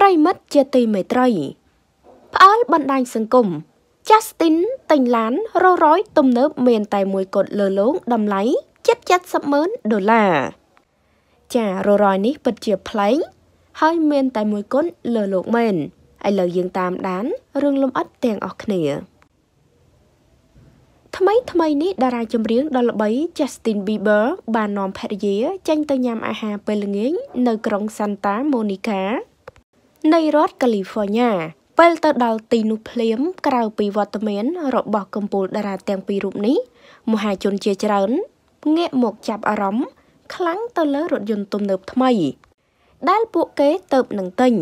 ប្រិមិត្តជាទីមេត្រីផ្អើលបណ្ដាញសង្គម Justin ទិញឡាន Rolls-Royce ទំនើប មានតែមួយកត់លើលងតម្លៃ770ម៉ឺនដុល្លារចា Rolls-Royce នេះពិតជាប្លែកហើយមាន តែមួយគុណលើលោកមែនឥឡូវយើងតាមដានរឿងលំអិតទាំងអស់គ្នា ថ្មីថ្មីនេះតារាចម្រៀងដ៏ល្បី Justin Bieber បាននាំភរិយាចេញទៅញ៉ាំអាហារពេលល្ងាចនៅក្រុង Santa Monica នៃរដ្ឋកាលីហ្វ័រញ៉ាពេលទៅដល់ទីនោះភ្លាមក្រៅពីវត្តមានរបស់កម្ពុជាតារាទាំងពីររូបនេះមហាជនជាច្រើនងាកមកចាប់អារម្មណ៍ខ្លាំងទៅលើរថយន្តទំនើបថ្មី ដែលពួកគេទៅបនឹងទិញ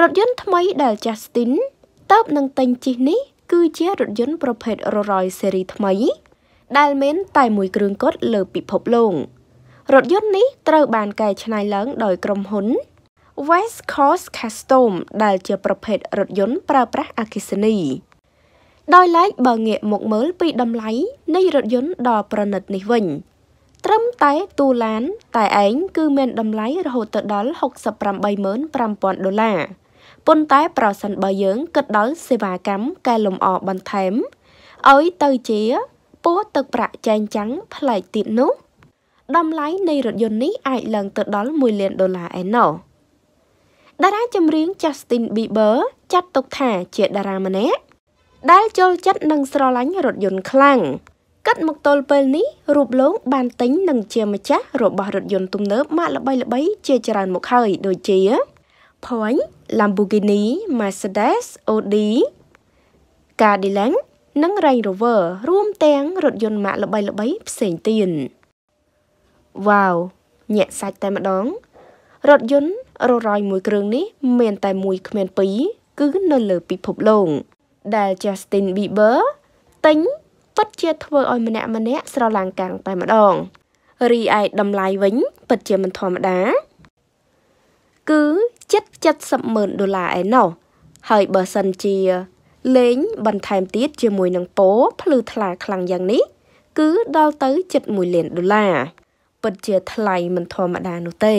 រថយន្តថ្មីដែល Justin ទៅបនឹងទិញជិះនេះ គឺជារថយន្តប្រភេទ Rolls-Royce ស៊េរីថ្មី ដែលមាន តែមួយ គ្រឿងកត់លើពិភពលោករថយន្តនេះត្រូវបានកែច្នៃឡើងដោយក្រុមហ៊ុន West Coast Custom ដែលជាប្រភេទរថយន្តប្រើប្រាស់អគ្គិសនីដោយឡែកបើងាកមកមើល ពីតម្លៃនៃរថយន្តដ៏ប្រណិតនេះវិញ ត្រឹមតែទូឡាន តែឯងគឺមានតម្លៃរហូតទៅដល់685000ដុល្លារប៉ុន្តែប្រសិនបើយើងគិតដល់សេវាកម្មកែលម្អបន្ថែមឲ្យទៅជាពណ៌ទឹកប្រាក់ចែងចាំងប្លែកទៀតនោះតម្លៃនៃរថយន្តនេះអាចឡើងទៅដល់1លានដុល្លារឯណោះ។តារាចម្រៀង Justin Bieber ចាត់ទុកថា ជាតារាម្នាក់ ដែលចូលចិត្តនិងស្រឡាញ់រថយន្តខ្លាំងកាត់មកទល់ពេលនេះរូបលោកបានទិញនិងជាម្ចាស់របស់រថយន្តទំនើបម៉ាកល្បីៗជាច្រើនមុខហើយដូចជា Point Lamborghini Mercedes Audi Cadillac និង Range Rover រួមទាំងរថយន្តម៉ាកល្បីៗផ្សេងទៀត Wow ញាក់សាច់តែម្ដងរថយន្តររយមួយគ្រឿងនេះមានតែមួយគ្មានពីរគឺនៅលើពិភពលោកដែល Justin Bieber ទិញពិតជា ធ្វើឲ្យម្នាក់ម្នាក់ស្រឡាំងកាំងតែម្ដងរីឯតម្លៃវិញពិតជាមិនធម្មតា គឺ770ម៉ឺនដុល្លារឯណោះហើយបើសិនជាលេង បន្ថែមទៀតជាមួយនឹងពោភ្លឺថ្លាខ្លាំងយ៉ាងនេះ គឺដល់ទៅ71លានដុល្លារពិតជាថ្លៃមិនធម្មតានោះទេ